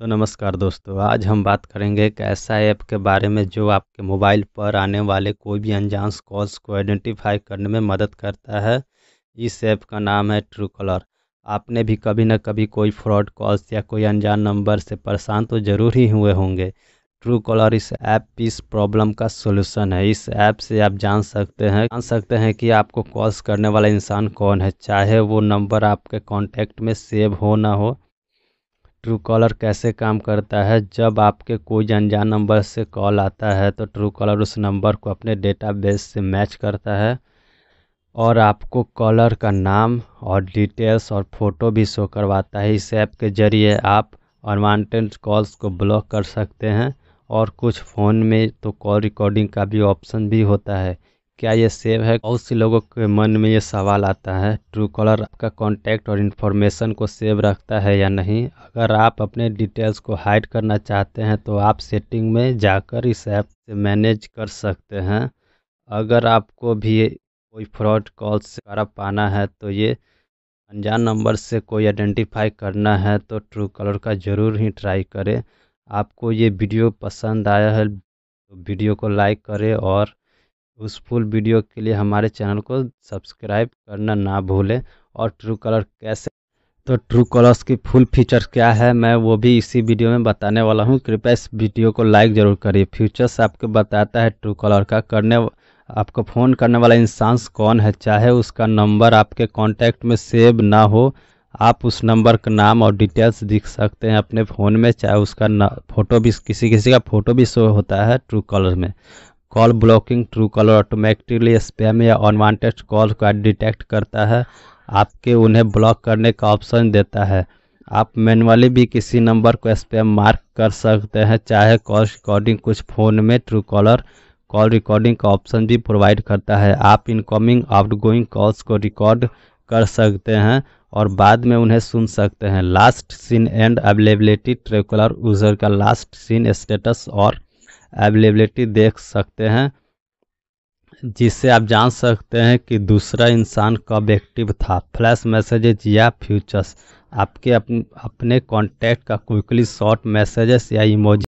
तो नमस्कार दोस्तों आज हम बात करेंगे एक ऐसा ऐप के बारे में जो आपके मोबाइल पर आने वाले कोई भी अनजान कॉल्स को आइडेंटिफाई करने में मदद करता है इस ऐप का नाम है ट्रू कलर आपने भी कभी ना कभी कोई फ्रॉड कॉल्स या कोई अनजान नंबर से परेशान तो ज़रूर ही हुए होंगे ट्रू कॉलर इस ऐप इस प्रॉब्लम का सोल्यूशन है इस ऐप से आप जान सकते हैं जान सकते हैं कि आपको कॉल्स करने वाला इंसान कौन है चाहे वो नंबर आपके कॉन्टैक्ट में सेव हो ना हो ट्रू कॉलर कैसे काम करता है जब आपके कोई अनजान नंबर से कॉल आता है तो ट्रूकॉलर उस नंबर को अपने डेटाबेस से मैच करता है और आपको कॉलर का नाम और डिटेल्स और फ़ोटो भी शो करवाता है इस ऐप के ज़रिए आप अनवांटेड कॉल्स को ब्लॉक कर सकते हैं और कुछ फ़ोन में तो कॉल रिकॉर्डिंग का भी ऑप्शन भी होता है क्या ये सेव है बहुत से लोगों के मन में ये सवाल आता है ट्रू कॉलर आपका कॉन्टैक्ट और इन्फॉर्मेशन को सेव रखता है या नहीं अगर आप अपने डिटेल्स को हाइड करना चाहते हैं तो आप सेटिंग में जाकर इस ऐप से मैनेज कर सकते हैं अगर आपको भी कोई फ्रॉड कॉल से करा पाना है तो ये अनजान नंबर से कोई आइडेंटिफाई करना है तो ट्रू कलर का ज़रूर ही ट्राई करें आपको ये वीडियो पसंद आया है तो वीडियो को लाइक करें और उस फुल वीडियो के लिए हमारे चैनल को सब्सक्राइब करना ना भूलें और ट्रू कलर कैसे तो ट्रू कलर्स की फुल फीचर क्या है मैं वो भी इसी वीडियो में बताने वाला हूँ कृपया इस वीडियो को लाइक ज़रूर करिए फीचर्स आपको बताता है ट्रू कलर का करने आपको फ़ोन करने वाला इंसान कौन है चाहे उसका नंबर आपके कॉन्टैक्ट में सेव ना हो आप उस नंबर का नाम और डिटेल्स दिख सकते हैं अपने फ़ोन में चाहे उसका फोटो भी किसी किसी का फ़ोटो भी शो होता है ट्रू कलर में call blocking Truecaller automatically spam या अनवांटेड कॉल का डिटेक्ट करता है आपके उन्हें ब्लॉक करने का ऑप्शन देता है आप मैनुअली भी किसी नंबर को स्पैम मार्क कर सकते हैं चाहे कॉल रिकॉर्डिंग कुछ फ़ोन में ट्रू कॉलर कॉल रिकॉर्डिंग का ऑप्शन भी प्रोवाइड करता है आप इनकमिंग आउटगोइंग कॉल्स को रिकॉर्ड कर सकते हैं और बाद में उन्हें सुन सकते हैं last seen and availability Truecaller का लास्ट सीन स्टेटस और अवेलेबिलिटी देख सकते हैं जिससे आप जान सकते हैं कि दूसरा इंसान कब एक्टिव था फ्लैश मैसेजेज या फ्यूचर्स आपके अपने कॉन्टैक्ट का क्विकली शॉर्ट मैसेजेस या इमोजी